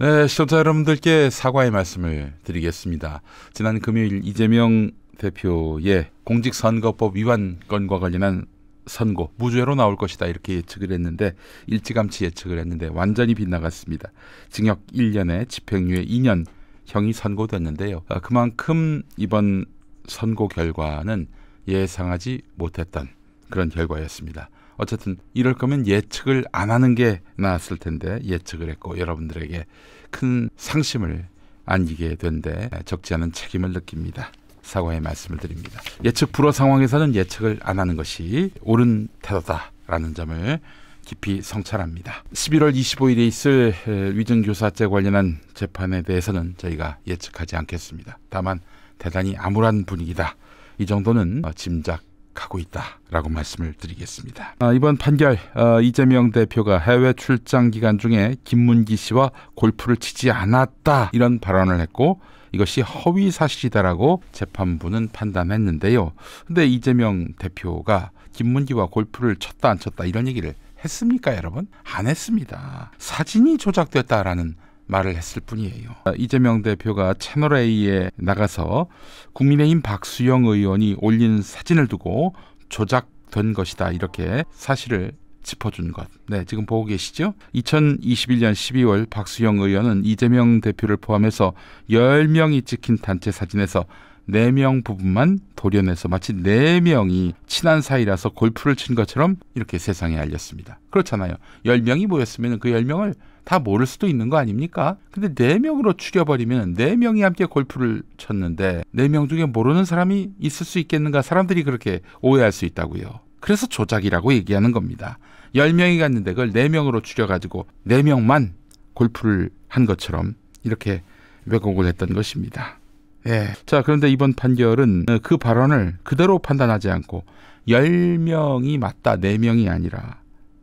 네, 시청자 여러분들께 사과의 말씀을 드리겠습니다. 지난 금요일 이재명 대표의 공직선거법 위반 건과 관련한 선고 무죄로 나올 것이다 이렇게 예측을 했는데 일찌감치 예측을 했는데 완전히 빗나갔습니다. 징역 1년에 집행유예 2년 형이 선고됐는데요. 아, 그만큼 이번 선고 결과는 예상하지 못했던 그런 결과였습니다. 어쨌든 이럴 거면 예측을 안 하는 게 나았을 텐데 예측을 했고 여러분들에게 큰 상심을 안기게 된 데 적지 않은 책임을 느낍니다. 사과의 말씀을 드립니다. 예측 불허 상황에서는 예측을 안 하는 것이 옳은 태도다라는 점을 깊이 성찰합니다. 11월 25일에 있을 위증교사죄 관련한 재판에 대해서는 저희가 예측하지 않겠습니다. 다만 대단히 암울한 분위기다. 이 정도는 짐작 가고 있다라고 말씀을 드리겠습니다. 아, 이번 판결 어, 이재명 대표가 해외 출장 기간 중에 김문기 씨와 골프를 치지 않았다 이런 발언을 했고 이것이 허위 사실이다라고 재판부는 판단했는데요. 근데 이재명 대표가 김문기와 골프를 쳤다 안 쳤다 이런 얘기를 했습니까, 여러분? 안 했습니다. 사진이 조작됐다라는 말을 했을 뿐이에요. 이재명 대표가 채널A에 나가서 국민의힘 박수영 의원이 올린 사진을 두고 조작된 것이다. 이렇게 사실을 짚어준 것. 네, 지금 보고 계시죠? 2021년 12월 박수영 의원은 이재명 대표를 포함해서 10명이 찍힌 단체 사진에서 네명 부분만 돌려내서 마치 네 명이 친한 사이라서 골프를 친 것처럼 이렇게 세상에 알렸습니다. 그렇잖아요. 열명이 모였으면 그 열명을다 모를 수도 있는 거 아닙니까? 근데 네명으로 추려버리면 네명이 함께 골프를 쳤는데 네 명 중에 모르는 사람이 있을 수 있겠는가 사람들이 그렇게 오해할 수 있다고요. 그래서 조작이라고 얘기하는 겁니다. 열명이 갔는데 그걸 네명으로 추려가지고 네명만 골프를 한 것처럼 이렇게 왜곡을 했던 것입니다. 예. 자, 그런데 이번 판결은 그 발언을 그대로 판단하지 않고 10명이 맞다, 4명이 아니라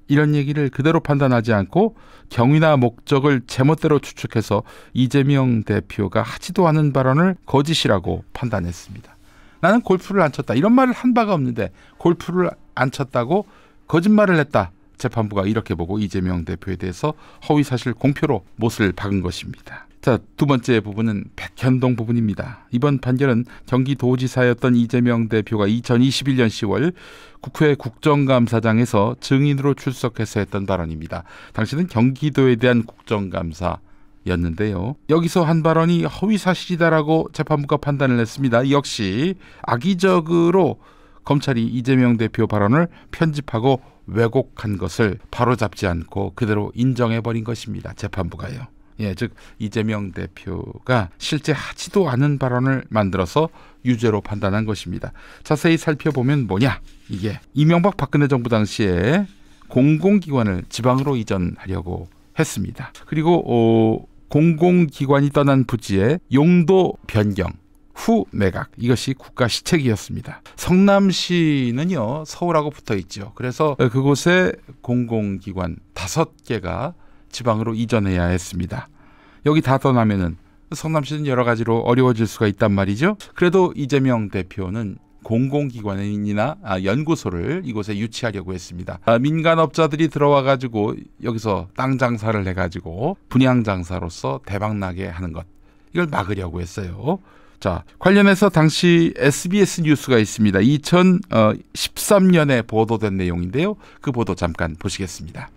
이런 얘기를 그대로 판단하지 않고 경위나 목적을 제멋대로 추측해서 이재명 대표가 하지도 않은 발언을 거짓이라고 판단했습니다. 나는 골프를 안 쳤다. 이런 말을 한 바가 없는데 골프를 안 쳤다고 거짓말을 했다. 재판부가 이렇게 보고 이재명 대표에 대해서 허위사실 공표로 못을 박은 것입니다. 자, 두 번째 부분은 백현동 부분입니다. 이번 판결은 경기도지사였던 이재명 대표가 2021년 10월 국회 국정감사장에서 증인으로 출석해서 했던 발언입니다. 당시는 경기도에 대한 국정감사 였는데요. 여기서 한 발언이 허위 사실이다라고 재판부가 판단을 했습니다. 역시 악의적으로 검찰이 이재명 대표 발언을 편집하고 왜곡한 것을 바로잡지 않고 그대로 인정해버린 것입니다. 재판부가요. 예, 즉 이재명 대표가 실제 하지도 않은 발언을 만들어서 유죄로 판단한 것입니다. 자세히 살펴보면 뭐냐? 이게 이명박 박근혜 정부 당시에 공공기관을 지방으로 이전하려고 했습니다. 그리고 어, 공공기관이 떠난 부지에 용도 변경 후 매각 이것이 국가 시책이었습니다. 성남시는요 서울하고 붙어 있죠. 그래서 그곳에 공공기관 다섯 개가 지방으로 이전해야 했습니다. 여기 다 떠나면은 성남시는 여러 가지로 어려워질 수가 있단 말이죠. 그래도 이재명 대표는 공공기관이나 아, 연구소를 이곳에 유치하려고 했습니다. 아, 민간업자들이 들어와 가지고 여기서 땅 장사를 해 가지고 분양 장사로서 대박나게 하는 것 이걸 막으려고 했어요. 자 관련해서 당시 SBS 뉴스가 있습니다. 2013년에 보도된 내용인데요. 그 보도 잠깐 보시겠습니다.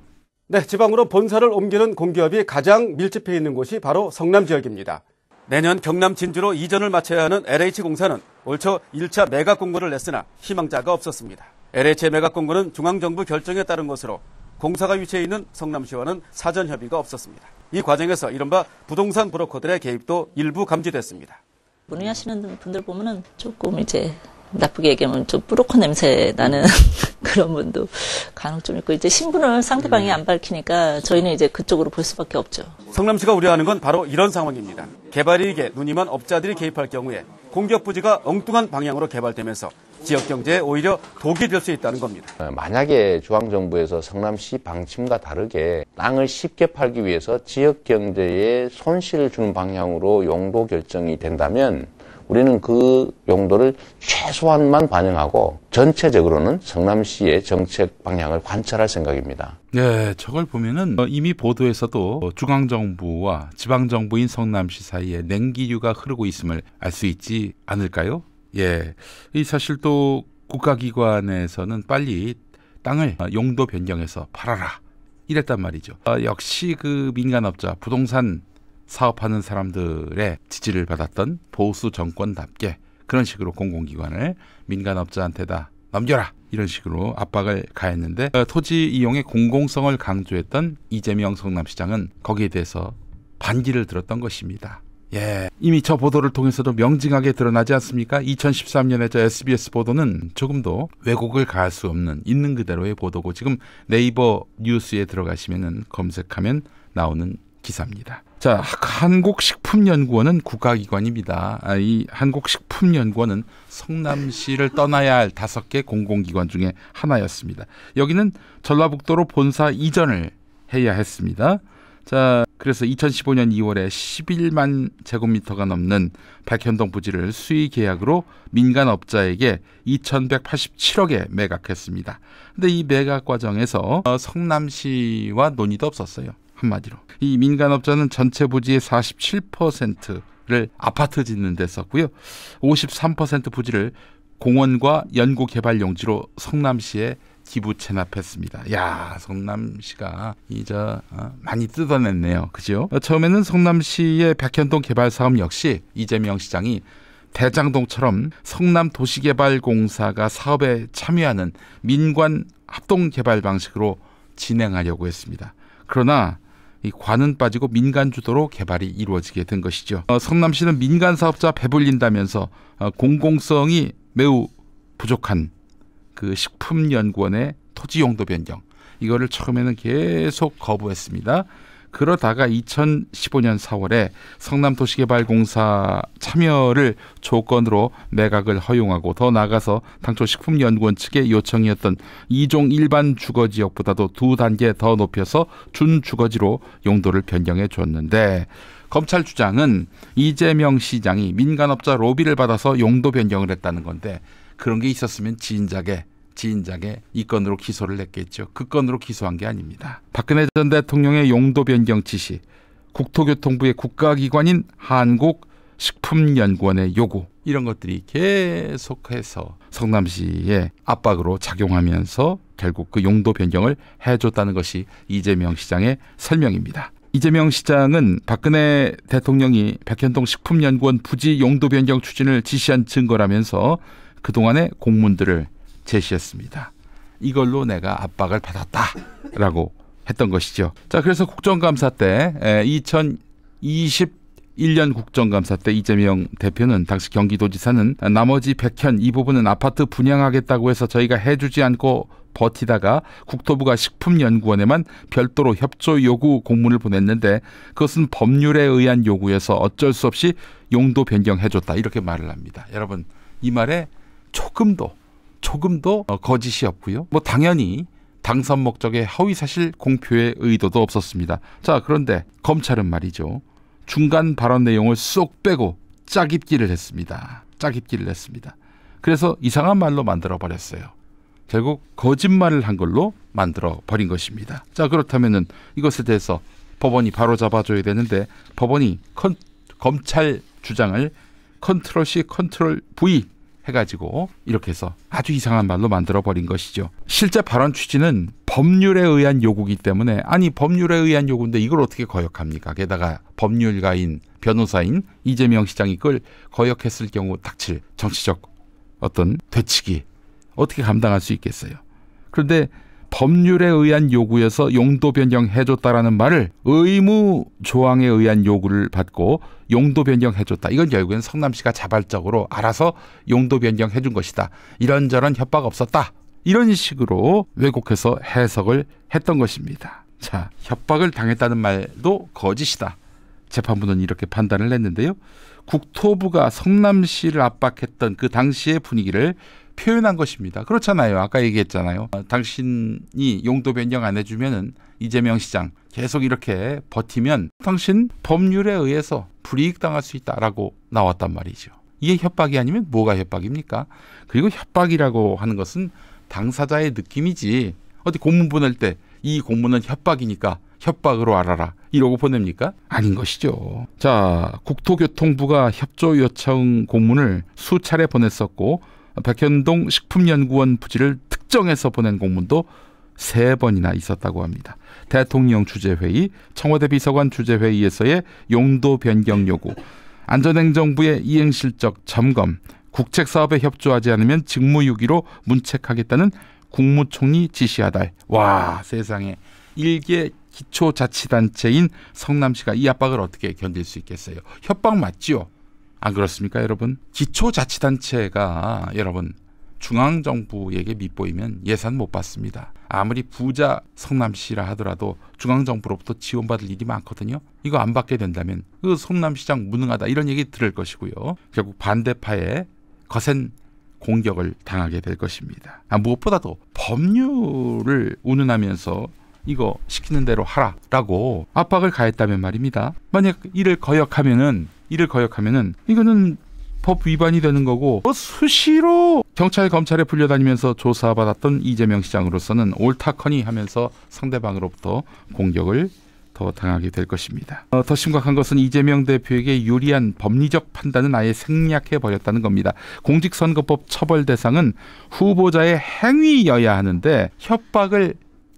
네, 지방으로 본사를 옮기는 공기업이 가장 밀집해 있는 곳이 바로 성남 지역입니다. 내년 경남 진주로 이전을 마쳐야 하는 LH공사는 올초 1차 매각 공고를 냈으나 희망자가 없었습니다. LH의 매각 공고는 중앙정부 결정에 따른 것으로 공사가 위치해 있는 성남시와는 사전 협의가 없었습니다. 이 과정에서 이른바 부동산 브로커들의 개입도 일부 감지됐습니다. 문의하시는 분들 보면 조금 이제 나쁘게 얘기하면 좀 뿌로코 냄새 나는 그런 분도 간혹 좀 있고 이제 신분을 상대방이 네. 안 밝히니까 저희는 이제 그쪽으로 볼 수밖에 없죠. 성남시가 우려하는 건 바로 이런 상황입니다. 개발이익에 눈이먼 업자들이 개입할 경우에 공격 부지가 엉뚱한 방향으로 개발되면서 지역 경제에 오히려 독이 될 수 있다는 겁니다. 어, 만약에 중앙 정부에서 성남시 방침과 다르게 땅을 쉽게 팔기 위해서 지역 경제에 손실을 주는 방향으로 용도 결정이 된다면 우리는 그 용도를 최소한만 반영하고 전체적으로는 성남시의 정책 방향을 관찰할 생각입니다. 네, 저걸 보면은 어, 이미 보도에서도 중앙정부와 지방정부인 성남시 사이에 냉기류가 흐르고 있음을 알 수 있지 않을까요? 예, 이 사실 또 국가기관에서는 빨리 땅을 어, 용도 변경해서 팔아라 이랬단 말이죠. 어, 역시 그 민간업자 부동산 사업하는 사람들의 지지를 받았던 보수 정권답게 그런 식으로 공공기관을 민간업자한테다 넘겨라 이런 식으로 압박을 가했는데 어, 토지 이용의 공공성을 강조했던 이재명 성남시장은 거기에 대해서 반기를 들었던 것입니다. 예. 이미 저 보도를 통해서도 명징하게 드러나지 않습니까? 2013년에 저 SBS 보도는 조금도 왜곡을 가할 수 없는 있는 그대로의 보도고 지금 네이버 뉴스에 들어가시면은 검색하면 나오는 기사입니다. 자, 한국식품연구원은 국가기관입니다. 아, 이 한국식품연구원은 성남시를 떠나야 할 다섯 개 공공기관 중에 하나였습니다. 여기는 전라북도로 본사 이전을 해야 했습니다. 자, 그래서 2015년 2월에 11만 제곱미터가 넘는 백현동 부지를 수의 계약으로 민간 업자에게 2,187억에 매각했습니다. 근데 이 매각 과정에서 어, 성남시와 논의도 없었어요. 한마디로. 이 민간업자는 전체 부지의 47%를 아파트 짓는 데 썼고요. 53% 부지를 공원과 연구 개발 용지로 성남시에 기부 체납했습니다. 야, 성남시가 이저 어, 많이 뜯어냈네요. 그죠? 처음에는 성남시의 백현동 개발 사업 역시 이재명 시장이 대장동처럼 성남 도시개발공사가 사업에 참여하는 민관 합동 개발 방식으로 진행하려고 했습니다. 그러나 이 관은 빠지고 민간 주도로 개발이 이루어지게 된 것이죠. 어, 성남시는 민간 사업자 배불린다면서 어, 공공성이 매우 부족한 그 식품연구원의 토지 용도 변경 이거를 처음에는 계속 거부했습니다. 그러다가 2015년 4월에 성남도시개발공사 참여를 조건으로 매각을 허용하고 더 나아가서 당초 식품연구원 측의 요청이었던 이종 일반 주거지역보다도 두 단계 더 높여서 준주거지로 용도를 변경해 줬는데 검찰 주장은 이재명 시장이 민간업자 로비를 받아서 용도 변경을 했다는 건데 그런 게 있었으면 진작에 지인작의 이 건으로 기소를 했겠죠. 그 건으로 기소한 게 아닙니다. 박근혜 전 대통령의 용도 변경 지시, 국토교통부의 국가기관인 한국식품연구원의 요구 이런 것들이 계속해서 성남시의 압박으로 작용하면서 결국 그 용도 변경을 해줬다는 것이 이재명 시장의 설명입니다. 이재명 시장은 박근혜 대통령이 백현동 식품연구원 부지 용도 변경 추진을 지시한 증거라면서 그동안의 공문들을 제시했습니다. 이걸로 내가 압박을 받았다라고 했던 것이죠. 자, 그래서 국정감사 때 2021년 국정감사 때 이재명 대표는 당시 경기도지사는 나머지 백현 이 부분은 아파트 분양하겠다고 해서 저희가 해주지 않고 버티다가 국토부가 식품연구원에만 별도로 협조 요구 공문을 보냈는데 그것은 법률에 의한 요구에서 어쩔 수 없이 용도 변경해줬다 이렇게 말을 합니다. 여러분 이 말에 조금도 조금도 어, 거짓이 없고요. 뭐 당연히 당선 목적의 허위 사실 공표의 의도도 없었습니다. 자, 그런데 검찰은 말이죠. 중간 발언 내용을 쏙 빼고 짜깁기를 했습니다. 짜깁기를 했습니다. 그래서 이상한 말로 만들어 버렸어요. 결국 거짓말을 한 걸로 만들어 버린 것입니다. 자, 그렇다면은 이것에 대해서 법원이 바로 잡아줘야 되는데 법원이 컨, 검찰 주장을 컨트롤 C 컨트롤 V 해가지고 이렇게 해서 아주 이상한 말로 만들어버린 것이죠. 실제 발언 취지는 법률에 의한 요구기 때문에 아니 법률에 의한 요구인데 이걸 어떻게 거역합니까? 게다가 법률가인 변호사인 이재명 시장이 그걸 거역했을 경우 닥칠 정치적 어떤 되치기 어떻게 감당할 수 있겠어요. 그런데 법률에 의한 요구에서 용도 변경해줬다라는 말을 의무 조항에 의한 요구를 받고 용도 변경해줬다. 이건 결국엔 성남시가 자발적으로 알아서 용도 변경해준 것이다. 이런저런 협박 없었다. 이런 식으로 왜곡해서 해석을 했던 것입니다. 자, 협박을 당했다는 말도 거짓이다. 재판부는 이렇게 판단을 했는데요. 국토부가 성남시를 압박했던 그 당시의 분위기를 표현한 것입니다. 그렇잖아요. 아까 얘기했잖아요. 어, 당신이 용도 변경 안 해주면은 이재명 시장 계속 이렇게 버티면 당신 법률에 의해서 불이익 당할 수 있다라고 나왔단 말이죠. 이게 협박이 아니면 뭐가 협박입니까? 그리고 협박이라고 하는 것은 당사자의 느낌이지. 어디 공문 보낼 때 이 공문은 협박이니까 협박으로 알아라 이러고 보냅니까? 아닌 것이죠. 자, 국토교통부가 협조 요청 공문을 수차례 보냈었고 백현동 식품연구원 부지를 특정해서 보낸 공문도 세 번이나 있었다고 합니다. 대통령 주재회의, 청와대 비서관 주재회의에서의 용도 변경 요구, 안전행정부의 이행실적 점검, 국책 사업에 협조하지 않으면 직무유기로 문책하겠다는 국무총리 지시하달. 와 세상에 일개 기초자치단체인 성남시가 이 압박을 어떻게 견딜 수 있겠어요? 협박 맞지요? 안 그렇습니까, 여러분? 기초자치단체가 여러분 중앙 정부에게 밑보이면 예산 못 받습니다. 아무리 부자 성남시라 하더라도 중앙 정부로부터 지원받을 일이 많거든요. 이거 안 받게 된다면 그 성남시장 무능하다 이런 얘기 들을 것이고요. 결국 반대파의 거센 공격을 당하게 될 것입니다. 아, 무엇보다도 법률을 운운하면서 이거 시키는 대로 하라라고 압박을 가했다면 말입니다. 만약 이를 거역하면은 이를 거역하면은 이거는 법 위반이 되는 거고 뭐 수시로 경찰 검찰에 불려다니면서 조사받았던 이재명 시장으로서는 옳다커니 하면서 상대방으로부터 공격을 더 당하게 될 것입니다. 어, 더 심각한 것은 이재명 대표에게 유리한 법리적 판단은 아예 생략해 버렸다는 겁니다. 공직선거법 처벌 대상은 후보자의 행위여야 하는데 협박을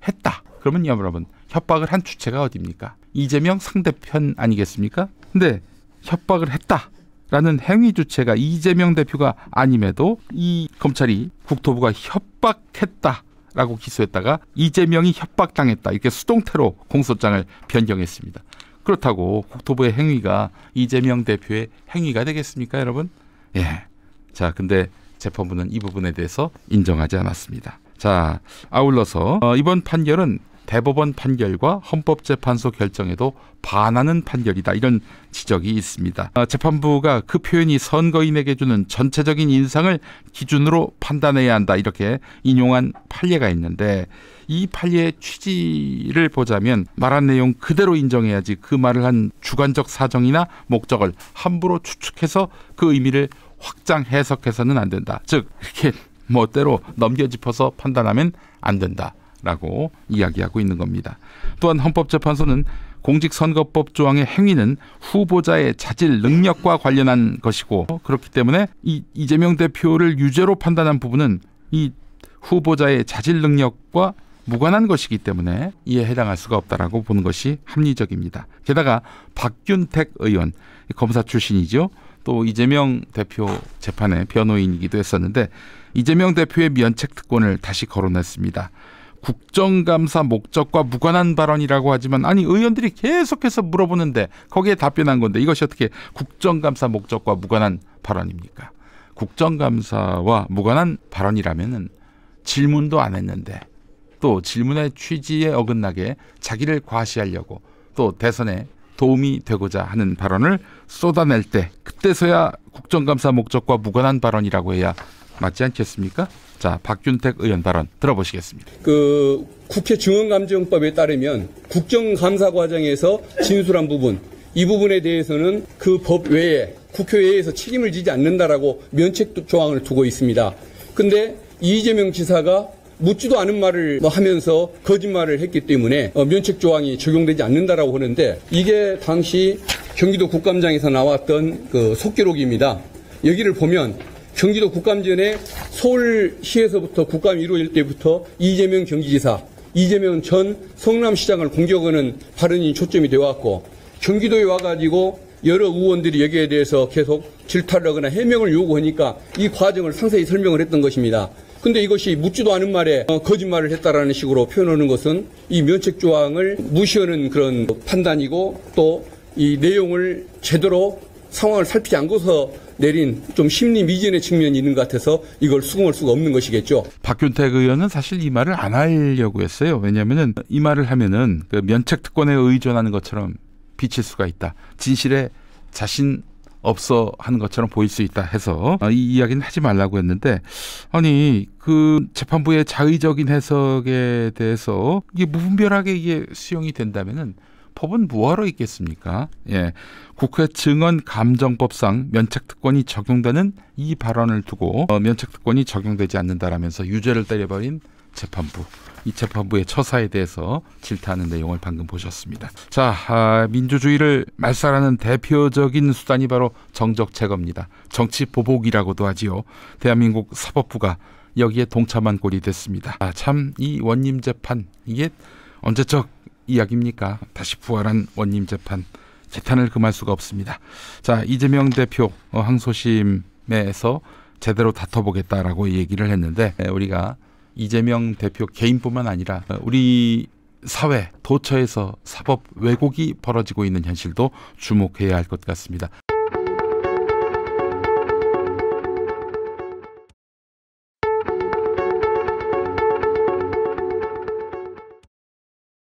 했다. 그러면 여러분 협박을 한 주체가 어디입니까? 이재명 상대편 아니겠습니까? 근데 협박을 했다라는 행위 주체가 이재명 대표가 아님에도 이 검찰이 국토부가 협박했다. 라고 기소했다가 이재명이 협박당했다. 이렇게 수동태로 공소장을 변경했습니다. 그렇다고 국토부의 행위가 이재명 대표의 행위가 되겠습니까, 여러분? 예. 자, 근데 재판부는 이 부분에 대해서 인정하지 않았습니다. 자, 아울러서 어, 이번 판결은 대법원 판결과 헌법재판소 결정에도 반하는 판결이다. 이런 지적이 있습니다. 아, 재판부가 그 표현이 선거인에게 주는 전체적인 인상을 기준으로 판단해야 한다. 이렇게 인용한 판례가 있는데 이 판례의 취지를 보자면 말한 내용 그대로 인정해야지 그 말을 한 주관적 사정이나 목적을 함부로 추측해서 그 의미를 확장 해석해서는 안 된다. 즉, 이렇게 멋대로 넘겨짚어서 판단하면 안 된다. 라고 이야기하고 있는 겁니다. 또한 헌법재판소는 공직선거법 조항의 행위는 후보자의 자질 능력과 관련한 것이고 그렇기 때문에 이 이재명 대표를 유죄로 판단한 부분은 이 후보자의 자질 능력과 무관한 것이기 때문에 이에 해당할 수가 없다라고 보는 것이 합리적입니다. 게다가 박균택 의원 검사 출신이죠. 또 이재명 대표 재판의 변호인이기도 했었는데 이재명 대표의 면책 특권을 다시 거론했습니다. 국정감사 목적과 무관한 발언이라고 하지만 아니 의원들이 계속해서 물어보는데 거기에 답변한 건데 이것이 어떻게 국정감사 목적과 무관한 발언입니까? 국정감사와 무관한 발언이라면은 질문도 안 했는데 또 질문의 취지에 어긋나게 자기를 과시하려고 또 대선에 도움이 되고자 하는 발언을 쏟아낼 때 그때서야 국정감사 목적과 무관한 발언이라고 해야 맞지 않겠습니까? 자, 박준택 의원 발언 들어보시겠습니다. 그 국회 증언감정법에 따르면 국정감사 과정에서 진술한 부분 이 부분에 대해서는 그 법 외에 국회에서 책임을 지지 않는다라고 면책 조항을 두고 있습니다. 근데 이재명 지사가 묻지도 않은 말을 뭐 하면서 거짓말을 했기 때문에 어, 면책 조항이 적용되지 않는다라고 하는데 이게 당시 경기도 국감장에서 나왔던 그 속기록입니다. 여기를 보면 경기도 국감전에 서울시에서부터 국감이 이루어질 때부터 이재명 경기지사, 이재명 전 성남시장을 공격하는 발언이 초점이 되어왔고 경기도에 와가지고 여러 의원들이 여기에 대해서 계속 질타를 하거나 해명을 요구하니까 이 과정을 상세히 설명을 했던 것입니다. 근데 이것이 묻지도 않은 말에 어, 거짓말을 했다라는 식으로 표현하는 것은 이 면책 조항을 무시하는 그런 판단이고 또 이 내용을 제대로 상황을 살피지 않고서 내린 좀 심리 미진의 측면이 있는 것 같아서 이걸 수긍할 수가 없는 것이겠죠. 박균택 의원은 사실 이 말을 안 하려고 했어요. 왜냐하면 이 말을 하면은 그 면책 특권에 의존하는 것처럼 비칠 수가 있다. 진실에 자신 없어 하는 것처럼 보일 수 있다 해서 아, 이 이야기는 하지 말라고 했는데 아니 그 재판부의 자의적인 해석에 대해서 이게 무분별하게 이게 수용이 된다면은 법은 무하로 있겠습니까? 예. 국회 증언 감정법상 면책 특권이 적용되는 이 발언을 두고 어, 면책 특권이 적용되지 않는다라면서 유죄를 때려버린 재판부. 이 재판부의 처사에 대해서 질타하는 내용을 방금 보셨습니다. 자, 아, 민주주의를 말살하는 대표적인 수단이 바로 정적 제거입니다. 정치 보복이라고도 하지요. 대한민국 사법부가 여기에 동참한 꼴이 됐습니다. 아, 참이 원님 재판 이게 언제적 이야기입니까? 다시 부활한 원님 재판 재탄을 금할 수가 없습니다. 자 이재명 대표 어, 항소심에서 제대로 다퉈보겠다라고 얘기를 했는데 우리가 이재명 대표 개인뿐만 아니라 어, 우리 사회 도처에서 사법 왜곡이 벌어지고 있는 현실도 주목해야 할 것 같습니다.